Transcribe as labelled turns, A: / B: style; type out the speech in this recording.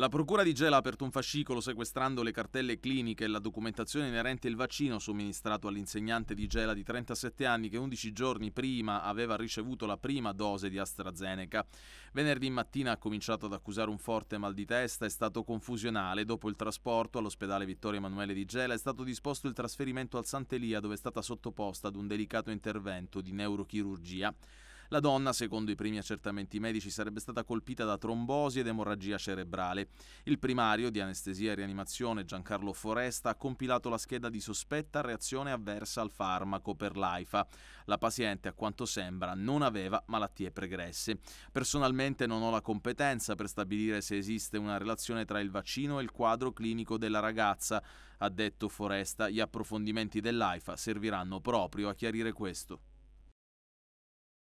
A: La Procura di Gela ha aperto un fascicolo sequestrando le cartelle cliniche e la documentazione inerente al vaccino somministrato all'insegnante di Gela di 37 anni che 11 giorni prima aveva ricevuto la prima dose di AstraZeneca. Venerdì mattina ha cominciato ad accusare un forte mal di testa, è stato confusionale. Dopo il trasporto all'ospedale Vittorio Emanuele di Gela è stato disposto il trasferimento al Sant'Elia dove è stata sottoposta ad un delicato intervento di neurochirurgia. La donna, secondo i primi accertamenti medici, sarebbe stata colpita da trombosi ed emorragia cerebrale. Il primario di anestesia e rianimazione Giancarlo Foresta ha compilato la scheda di sospetta reazione avversa al farmaco per l'AIFA. La paziente, a quanto sembra, non aveva malattie pregresse. Personalmente non ho la competenza per stabilire se esiste una relazione tra il vaccino e il quadro clinico della ragazza, ha detto Foresta. Gli approfondimenti dell'AIFA serviranno proprio a chiarire questo.